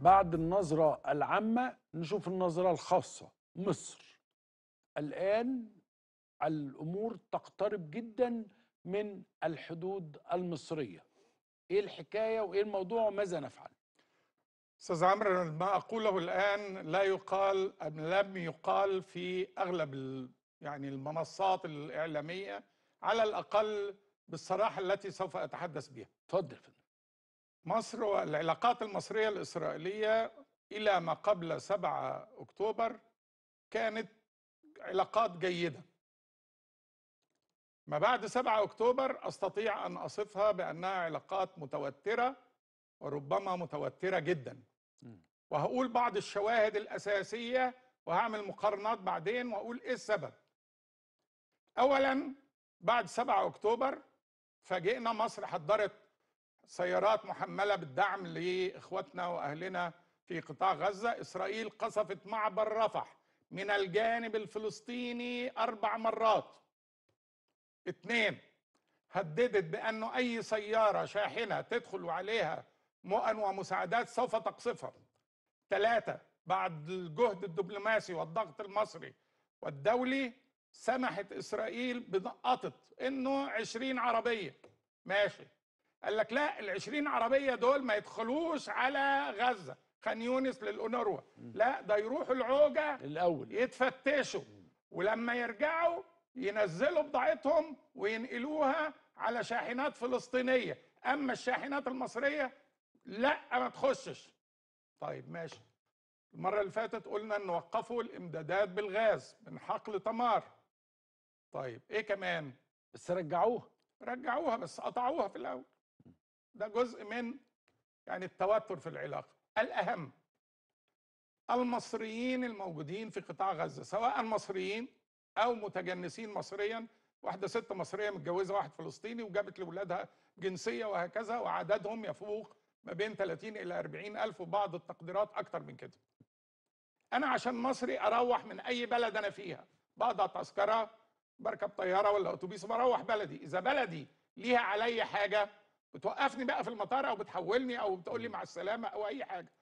بعد النظرة العامة نشوف النظرة الخاصة مصر الآن الأمور تقترب جدا من الحدود المصرية إيه الحكاية وإيه الموضوع وماذا نفعل أستاذ عمرو ما أقوله الآن لا يقال أم لم يقال في أغلب يعني المنصات الإعلامية على الأقل بالصراحة التي سوف أتحدث بها تفضل مصر والعلاقات المصرية الإسرائيلية إلى ما قبل 7 أكتوبر كانت علاقات جيدة ما بعد 7 أكتوبر أستطيع أن أصفها بأنها علاقات متوترة وربما متوترة جدا وهقول بعض الشواهد الأساسية وهعمل مقارنات بعدين وأقول إيه السبب أولا بعد 7 أكتوبر فاجئنا مصر حضرت سيارات محملة بالدعم لإخواتنا وأهلنا في قطاع غزة إسرائيل قصفت معبر رفح من الجانب الفلسطيني أربع مرات اثنين هددت بأنه أي سيارة شاحنة تدخل عليها مؤن ومساعدات سوف تقصفها ثلاثة بعد الجهد الدبلوماسي والضغط المصري والدولي سمحت إسرائيل بنقطة إنه عشرين عربية ماشي قال لك لا ال 20 عربيه دول ما يدخلوش على غزه خان يونس للأونروا لا ده يروحوا العوجه الاول يتفتشوا ولما يرجعوا ينزلوا بضاعتهم وينقلوها على شاحنات فلسطينيه اما الشاحنات المصريه لا ما تخشش طيب ماشي المره اللي فاتت قلنا ان وقفوا الامدادات بالغاز من حقل تمار طيب ايه كمان بس رجعوها رجعوها بس قطعوها في الاول ده جزء من يعني التوتر في العلاقه الاهم المصريين الموجودين في قطاع غزه سواء مصريين او متجنسين مصريا واحده ست مصريه متجوزه واحد فلسطيني وجابت لاولادها جنسيه وهكذا وعددهم يفوق ما بين 30 الى 40 الف وبعض التقديرات اكتر من كده انا عشان مصري اروح من اي بلد انا فيها بعض تذكره بركب طياره ولا اتوبيس بروح بلدي اذا بلدي ليها علي حاجه بتوقفني بقى في المطار او بتحولني او بتقول لي مع السلامه او اي حاجه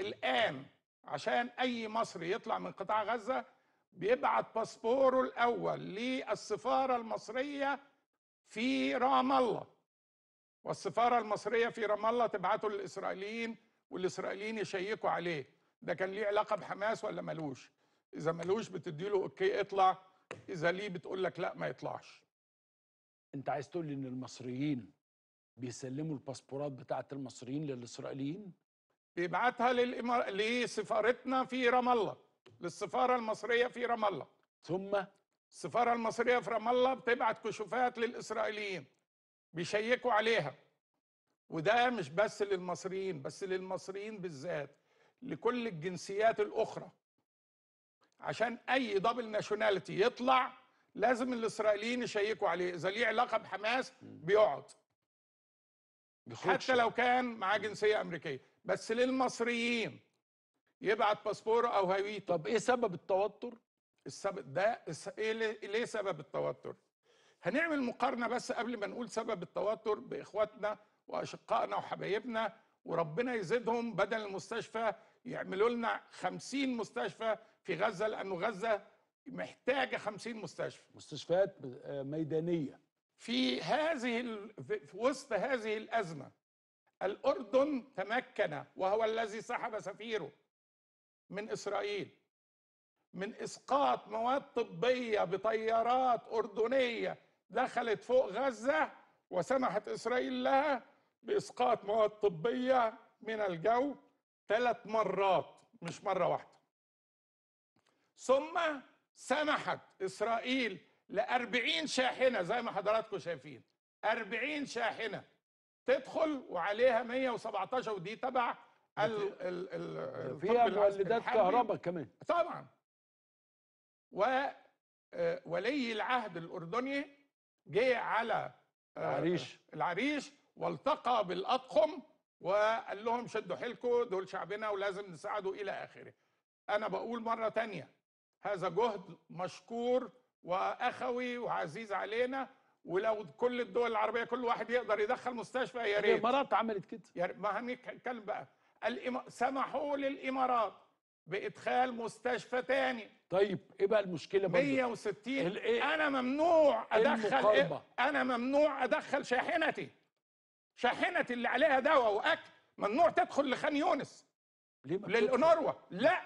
الان عشان اي مصري يطلع من قطاع غزه بيبعت باسبوره الاول للسفاره المصريه في رام الله والسفاره المصريه في رام الله تبعته للاسرائيليين والاسرائيليين يشيكوا عليه ده كان ليه علاقه بحماس ولا ملوش اذا ملوش له اوكي اطلع اذا ليه بتقول لك لا ما يطلعش انت عايز تقول لي ان المصريين بيسلموا الباسبورات بتاعه المصريين للاسرائيليين بيبعتها للإمار... لسفارتنا في رام الله للسفاره المصريه في رام الله ثم السفاره المصريه في رام الله بتبعت كشوفات للاسرائيليين بيشيكوا عليها وده مش بس للمصريين بس للمصريين بالذات لكل الجنسيات الاخرى عشان اي دبل ناشوناليتي يطلع لازم الاسرائيليين يشيكوا عليه اذا ليه علاقه بحماس بيقعد حتى لو يعني. كان معاه جنسيه امريكيه بس للمصريين يبعت باسبوره او هويته طب ايه سبب التوتر السبب ده ايه ليه سبب التوتر هنعمل مقارنه بس قبل ما نقول سبب التوتر باخواتنا واشقائنا وحبايبنا وربنا يزيدهم بدل المستشفى يعملوا لنا 50 مستشفى في غزه لانه غزه محتاجه 50 مستشفى مستشفيات آه، ميدانيه في هذه في وسط هذه الازمه الاردن تمكن وهو الذي سحب سفيره من اسرائيل من اسقاط مواد طبيه بطيارات اردنيه دخلت فوق غزه وسمحت اسرائيل لها باسقاط مواد طبيه من الجو ثلاث مرات مش مره واحده ثم سمحت اسرائيل ل 40 شاحنه زي ما حضراتكم شايفين 40 شاحنه تدخل وعليها 117 ودي تبع ال ال ال فيها مولدات كهرباء كمان طبعا و آه، ولي العهد الاردني جه على آه، العريش العريش والتقى بالاطقم وقال لهم شدوا حيلكم دول شعبنا ولازم نساعده الى اخره انا بقول مره تانية هذا جهد مشكور واخوي وعزيز علينا ولو كل الدول العربيه كل واحد يقدر يدخل مستشفى يا ريت الامارات عملت كده يا ريت ما هنتكلم بقى الإم... سمحوا للامارات بادخال مستشفى تاني طيب ايه بقى المشكله 160 إيه؟ انا ممنوع ادخل إيه؟ انا ممنوع ادخل شاحنتي شاحنتي اللي عليها دواء واكل ممنوع تدخل لخان يونس ليه للانوروا لا